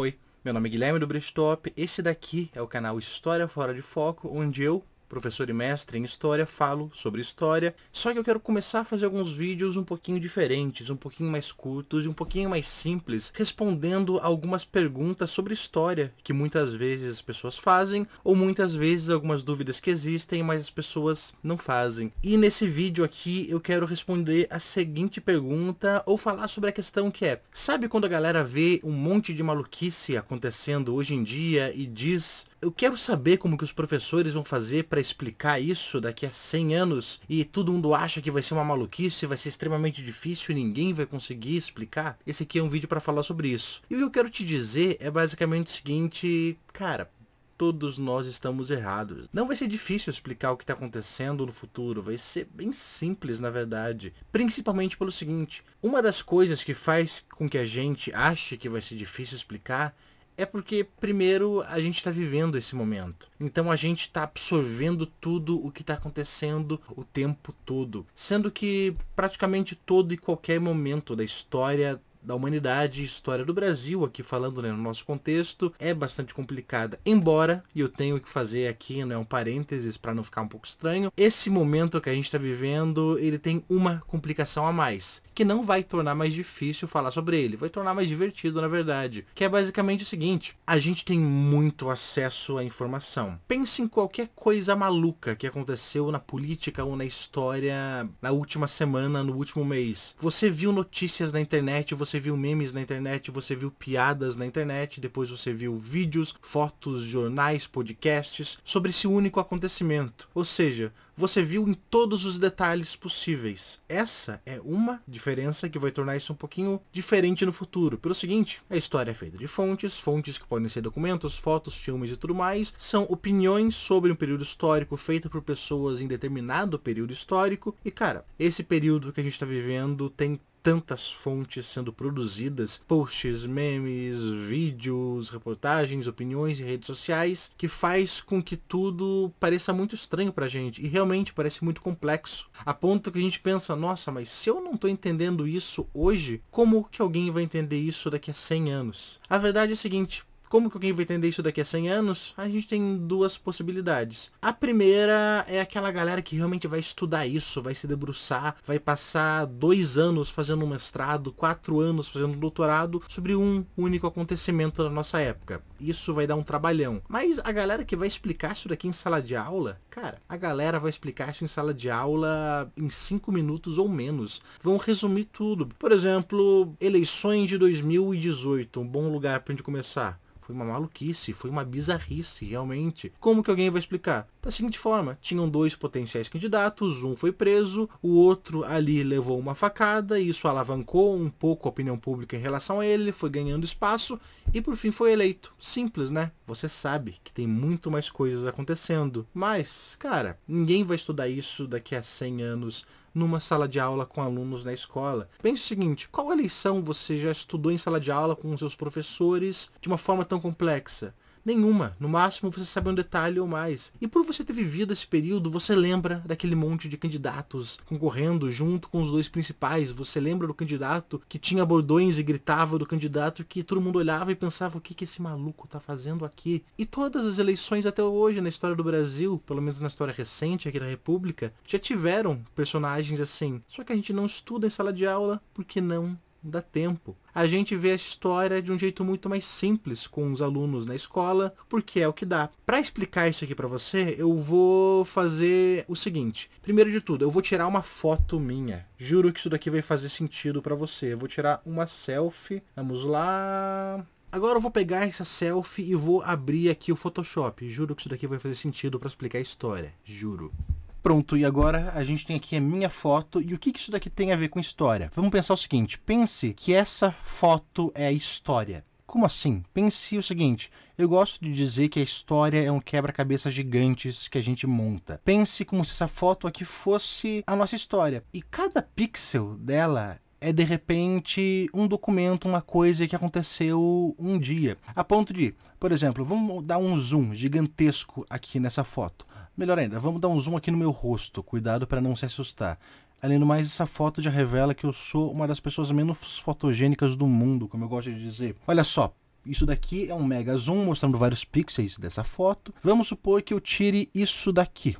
Oi, meu nome é Guilherme do Bristop. esse daqui é o canal História Fora de Foco, onde eu professor e mestre em história, falo sobre história. Só que eu quero começar a fazer alguns vídeos um pouquinho diferentes, um pouquinho mais curtos e um pouquinho mais simples, respondendo algumas perguntas sobre história que muitas vezes as pessoas fazem ou muitas vezes algumas dúvidas que existem, mas as pessoas não fazem. E nesse vídeo aqui eu quero responder a seguinte pergunta ou falar sobre a questão que é: sabe quando a galera vê um monte de maluquice acontecendo hoje em dia e diz, eu quero saber como que os professores vão fazer para para explicar isso daqui a 100 anos e todo mundo acha que vai ser uma maluquice, vai ser extremamente difícil e ninguém vai conseguir explicar? Esse aqui é um vídeo para falar sobre isso. E o que eu quero te dizer é basicamente o seguinte, cara, todos nós estamos errados. Não vai ser difícil explicar o que está acontecendo no futuro, vai ser bem simples na verdade. Principalmente pelo seguinte: uma das coisas que faz com que a gente ache que vai ser difícil explicar é porque, primeiro, a gente está vivendo esse momento. Então a gente está absorvendo tudo o que está acontecendo o tempo todo. Sendo que praticamente todo e qualquer momento da história da humanidade história do Brasil, aqui falando né, no nosso contexto, é bastante complicada. Embora, e eu tenho que fazer aqui né, um parênteses para não ficar um pouco estranho, esse momento que a gente está vivendo, ele tem uma complicação a mais, que não vai tornar mais difícil falar sobre ele, vai tornar mais divertido, na verdade. Que é basicamente o seguinte: a gente tem muito acesso à informação. Pense em qualquer coisa maluca que aconteceu na política ou na história na última semana, no último mês. Você viu notícias na internet, você viu memes na internet, você viu piadas na internet, depois você viu vídeos, fotos, jornais, podcasts sobre esse único acontecimento. Ou seja, você viu em todos os detalhes possíveis. Essa é uma diferença que vai tornar isso um pouquinho diferente no futuro. Pelo seguinte, a história é feita de fontes, fontes que podem ser documentos, fotos, filmes e tudo mais, são opiniões sobre um período histórico feita por pessoas em determinado período histórico. E cara, esse período que a gente está vivendo tem tantas fontes sendo produzidas, posts, memes, vídeos, reportagens, opiniões em redes sociais, que faz com que tudo pareça muito estranho pra gente e realmente parece muito complexo. A ponto que a gente pensa, nossa, mas se eu não tô entendendo isso hoje, como que alguém vai entender isso daqui a 100 anos? A verdade é o seguinte, como que alguém vai entender isso daqui a 100 anos? A gente tem duas possibilidades. A primeira é aquela galera que realmente vai estudar isso, vai se debruçar, vai passar dois anos fazendo um mestrado, quatro anos fazendo um doutorado sobre um único acontecimento da nossa época. Isso vai dar um trabalhão. Mas a galera que vai explicar isso daqui em sala de aula, cara, a galera vai explicar isso em sala de aula em cinco minutos ou menos. Vão resumir tudo. Por exemplo, eleições de 2018, um bom lugar para onde gente começar. Foi uma maluquice, foi uma bizarrice, realmente. Como que alguém vai explicar? Da seguinte forma, tinham dois potenciais candidatos, um foi preso, o outro ali levou uma facada, e isso alavancou um pouco a opinião pública em relação a ele, foi ganhando espaço e por fim foi eleito. Simples, né? Você sabe que tem muito mais coisas acontecendo, mas, cara, ninguém vai estudar isso daqui a 100 anos numa sala de aula com alunos na escola. Pense o seguinte, qual a lição você já estudou em sala de aula com os seus professores de uma forma tão complexa? Nenhuma. No máximo você sabe um detalhe ou mais. E por você ter vivido esse período, você lembra daquele monte de candidatos concorrendo junto com os dois principais. Você lembra do candidato que tinha bordões e gritava do candidato que todo mundo olhava e pensava o que, que esse maluco tá fazendo aqui. E todas as eleições até hoje na história do Brasil, pelo menos na história recente aqui da República, já tiveram personagens assim. Só que a gente não estuda em sala de aula porque não dá tempo. A gente vê a história de um jeito muito mais simples com os alunos na escola, porque é o que dá. Para explicar isso aqui para você, eu vou fazer o seguinte. Primeiro de tudo, eu vou tirar uma foto minha. Juro que isso daqui vai fazer sentido para você. Eu vou tirar uma selfie. Vamos lá. Agora eu vou pegar essa selfie e vou abrir aqui o Photoshop. Juro que isso daqui vai fazer sentido para explicar a história. Juro. Pronto, e agora a gente tem aqui a minha foto. E o que, que isso daqui tem a ver com história? Vamos pensar o seguinte: pense que essa foto é a história. Como assim? Pense o seguinte: eu gosto de dizer que a história é um quebra-cabeça gigantes que a gente monta. Pense como se essa foto aqui fosse a nossa história. E cada pixel dela é de repente um documento, uma coisa que aconteceu um dia. A ponto de, por exemplo, vamos dar um zoom gigantesco aqui nessa foto. Melhor ainda, vamos dar um zoom aqui no meu rosto, cuidado para não se assustar. Além do mais, essa foto já revela que eu sou uma das pessoas menos fotogênicas do mundo, como eu gosto de dizer. Olha só, isso daqui é um mega zoom mostrando vários pixels dessa foto. Vamos supor que eu tire isso daqui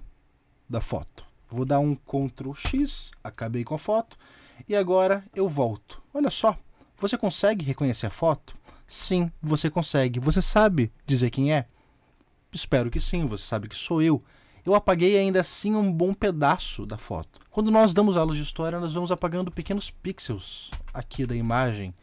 da foto. Vou dar um Ctrl X, acabei com a foto, e agora eu volto. Olha só, você consegue reconhecer a foto? Sim, você consegue. Você sabe dizer quem é? Espero que sim, você sabe que sou eu eu apaguei ainda assim um bom pedaço da foto. Quando nós damos aulas de história, nós vamos apagando pequenos pixels aqui da imagem,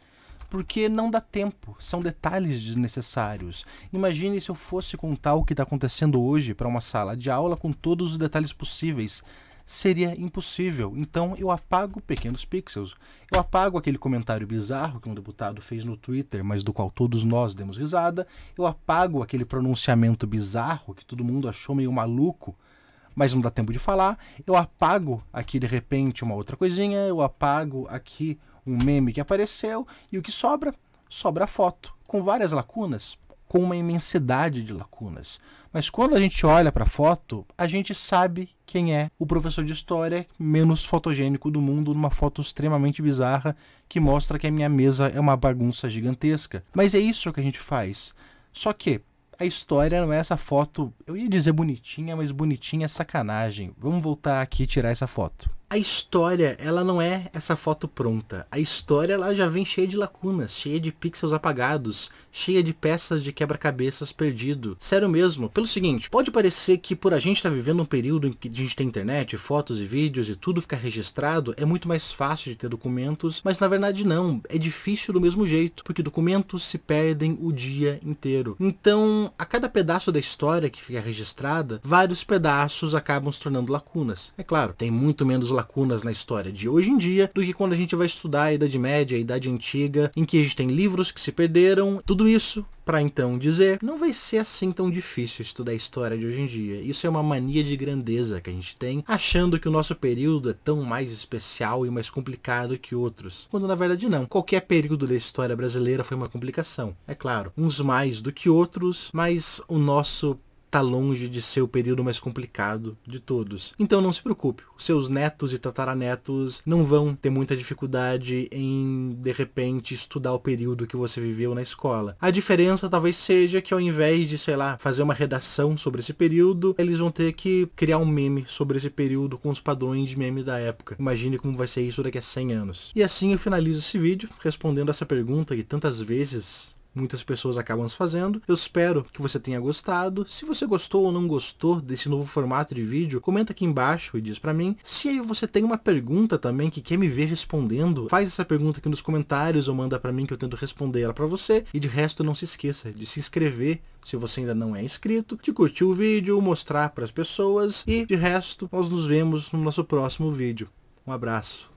porque não dá tempo, são detalhes desnecessários. Imagine se eu fosse contar o que está acontecendo hoje para uma sala de aula com todos os detalhes possíveis seria impossível. Então eu apago pequenos pixels. Eu apago aquele comentário bizarro que um deputado fez no Twitter, mas do qual todos nós demos risada. Eu apago aquele pronunciamento bizarro que todo mundo achou meio maluco, mas não dá tempo de falar. Eu apago aqui de repente uma outra coisinha. Eu apago aqui um meme que apareceu e o que sobra? Sobra a foto com várias lacunas com uma imensidade de lacunas. Mas quando a gente olha para a foto, a gente sabe quem é o professor de história menos fotogênico do mundo numa foto extremamente bizarra que mostra que a minha mesa é uma bagunça gigantesca. Mas é isso que a gente faz. Só que a história não é essa foto, eu ia dizer bonitinha, mas bonitinha é sacanagem. Vamos voltar aqui e tirar essa foto a história, ela não é essa foto pronta. A história, ela já vem cheia de lacunas, cheia de pixels apagados, cheia de peças de quebra-cabeças perdido. Sério mesmo. Pelo seguinte, pode parecer que por a gente estar tá vivendo um período em que a gente tem internet, fotos e vídeos e tudo fica registrado, é muito mais fácil de ter documentos, mas na verdade não. É difícil do mesmo jeito, porque documentos se perdem o dia inteiro. Então, a cada pedaço da história que fica registrada, vários pedaços acabam se tornando lacunas. É claro, tem muito menos lacunas na história de hoje em dia do que quando a gente vai estudar a Idade Média, a Idade Antiga, em que a gente tem livros que se perderam. Tudo isso para então dizer, não vai ser assim tão difícil estudar a história de hoje em dia. Isso é uma mania de grandeza que a gente tem, achando que o nosso período é tão mais especial e mais complicado que outros, quando na verdade não. Qualquer período da história brasileira foi uma complicação, é claro, uns mais do que outros, mas o nosso está longe de ser o período mais complicado de todos. Então não se preocupe, seus netos e tataranetos não vão ter muita dificuldade em, de repente, estudar o período que você viveu na escola. A diferença talvez seja que ao invés de, sei lá, fazer uma redação sobre esse período, eles vão ter que criar um meme sobre esse período com os padrões de meme da época. Imagine como vai ser isso daqui a 100 anos. E assim eu finalizo esse vídeo respondendo essa pergunta que tantas vezes muitas pessoas acabam fazendo. Eu espero que você tenha gostado. Se você gostou ou não gostou desse novo formato de vídeo, comenta aqui embaixo e diz para mim. Se você tem uma pergunta também que quer me ver respondendo, faz essa pergunta aqui nos comentários ou manda para mim que eu tento responder ela para você. E de resto, não se esqueça de se inscrever se você ainda não é inscrito, de curtir o vídeo, mostrar para as pessoas e de resto, nós nos vemos no nosso próximo vídeo. Um abraço.